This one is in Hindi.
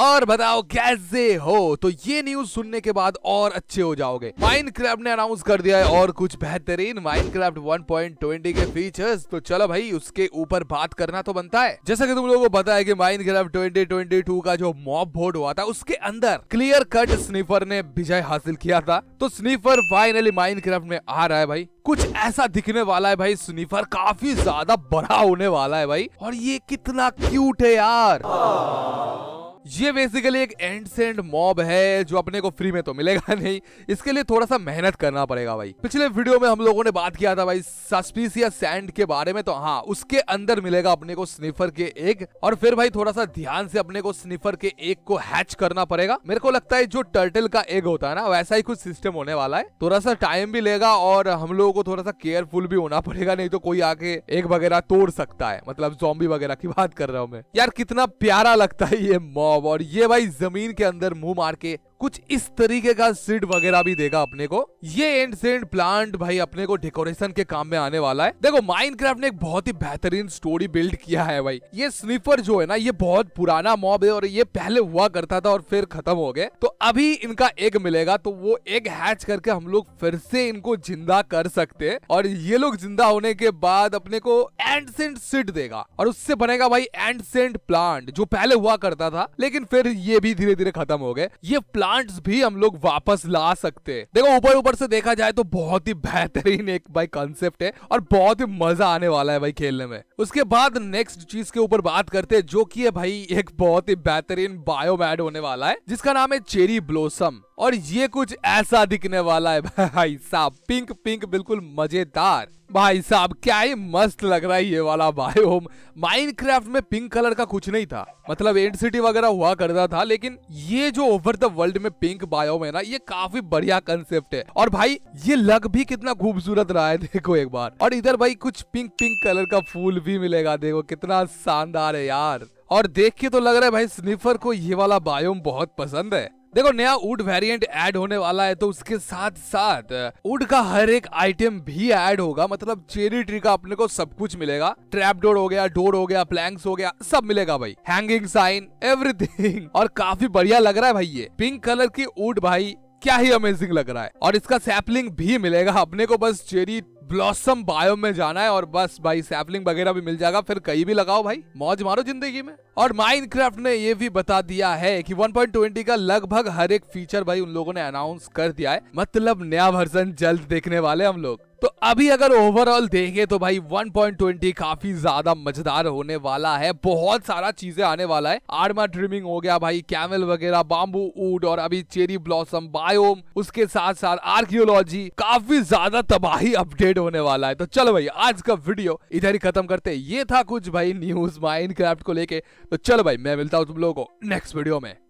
और बताओ कैसे हो तो ये न्यूज सुनने के बाद और अच्छे हो जाओगे माइनक्राफ्ट ने अनाउंस कर दिया है और कुछ बेहतरीन माइनक्राफ्ट 1.20 के फीचर्स तो चलो भाई उसके ऊपर बात करना तो बनता है जैसा कि तुम लोगों को पता है कि माइनक्राफ्ट 2022 का जो मॉब बोर्ड हुआ था उसके अंदर क्लियर कट स्नीफर ने विजय हासिल किया था तो स्नीफर फाइनली माइनक्राफ्ट में आ रहा है भाई कुछ ऐसा दिखने वाला है भाई स्नीफर काफी ज्यादा बड़ा होने वाला है भाई और ये कितना क्यूट है यार ये बेसिकली एक एंड से एंड मॉब है जो अपने को फ्री में तो मिलेगा नहीं इसके लिए थोड़ा सा मेहनत करना पड़ेगा भाई पिछले वीडियो में हम लोगों ने बात किया था भाई या सैंड के बारे में तो हाँ उसके अंदर मिलेगा अपने को स्निफर के एक और फिर भाई थोड़ा सा ध्यान से अपने को स्निफर के एक को हैच करना पड़ेगा मेरे को लगता है जो टर्टल का एग होता है ना वैसा ही कुछ सिस्टम होने वाला है थोड़ा सा टाइम भी लेगा और हम लोगों को थोड़ा सा केयरफुल भी होना पड़ेगा नहीं तो कोई आके एक वगैरह तोड़ सकता है मतलब जॉम्बी वगैरह की बात कर रहा हूँ मैं यार कितना प्यारा लगता है ये मॉब और ये भाई जमीन के अंदर मुंह मार के कुछ इस तरीके का सीड वगैरह भी देगा अपने को ये एंड सेंड प्लांट भाई अपने को डेकोरेशन के काम में आने वाला है देखो माइनक्राफ्ट ने एक बहुत ही बेहतरीन स्टोरी बिल्ड किया है भाई ये स्निफर जो है ना ये बहुत पुराना मॉब है और ये पहले हुआ करता था और फिर खत्म हो गए तो अभी इनका एग मिलेगा तो वो एग हैच करके हम लोग फिर से इनको जिंदा कर सकते हैं और ये लोग जिंदा होने के बाद अपने को एंड सेंट सीड देगा और उससे बनेगा भाई एंड सेंट प्लांट जो पहले हुआ करता था लेकिन फिर ये भी धीरे धीरे खत्म हो गए ये प्लांट प्लांट्स भी हम लोग वापस ला सकते हैं देखो ऊपर ऊपर से देखा जाए तो बहुत ही बेहतरीन एक भाई कॉन्सेप्ट है और बहुत ही मजा आने वाला है भाई खेलने में उसके बाद नेक्स्ट चीज के ऊपर बात करते हैं जो की है भाई एक बहुत ही बेहतरीन बायोमैड होने वाला है जिसका नाम है चेरी ब्लोसम और ये कुछ ऐसा दिखने वाला है भाई साहब पिंक पिंक बिल्कुल मजेदार भाई साहब क्या ही मस्त लग रहा है ये वाला बायोम माइनक्राफ्ट में पिंक कलर का कुछ नहीं था मतलब एंड सिटी वगैरह हुआ करता था लेकिन ये जो ओवर द वर्ल्ड में पिंक बायोम है ना ये काफी बढ़िया कंसेप्ट है और भाई ये लग भी कितना खूबसूरत रहा है देखो एक बार और इधर भाई कुछ पिंक पिंक कलर का फूल भी मिलेगा देखो कितना शानदार है यार और देख के तो लग रहा है भाई स्निफर को ये वाला बायोम बहुत पसंद है देखो नया उड वेरिएंट ऐड होने वाला है तो उसके साथ साथ उड का हर एक आइटम भी ऐड होगा मतलब चेरी ट्री का अपने को सब कुछ मिलेगा ट्रैप डोर हो गया डोर हो गया प्लैंक्स हो गया सब मिलेगा भाई हैंगिंग साइन एवरीथिंग और काफी बढ़िया लग रहा है भाई ये पिंक कलर की उड भाई क्या ही अमेजिंग लग रहा है और इसका सैपलिंग भी मिलेगा अपने को बस चेरी ब्लॉसम बायो में जाना है और बस भाई सैपलिंग वगैरह भी मिल जाएगा फिर कहीं भी लगाओ भाई मौज मारो जिंदगी में और माइनक्राफ्ट ने ये भी बता दिया है कि 1.20 का लगभग हर एक फीचर भाई उन लोगों ने अनाउंस कर दिया है मतलब नया वर्जन जल्द देखने वाले हम लोग तो अभी अगर ओवरऑल देखें तो भाई 1.20 काफी ज्यादा मजेदार होने वाला है बहुत सारा चीजें आने वाला है आर्मा ट्रिमिंग हो गया भाई कैमल वगैरह बाम्बू ऊड और अभी चेरी ब्लॉसम बायोम उसके साथ साथ आर्कियोलॉजी काफी ज्यादा तबाही अपडेट होने वाला है तो चलो भाई आज का वीडियो इधर ही खत्म करते ये था कुछ भाई न्यूज माइंड को लेके तो चलो भाई मैं मिलता हूँ तुम लोगों को नेक्स्ट वीडियो में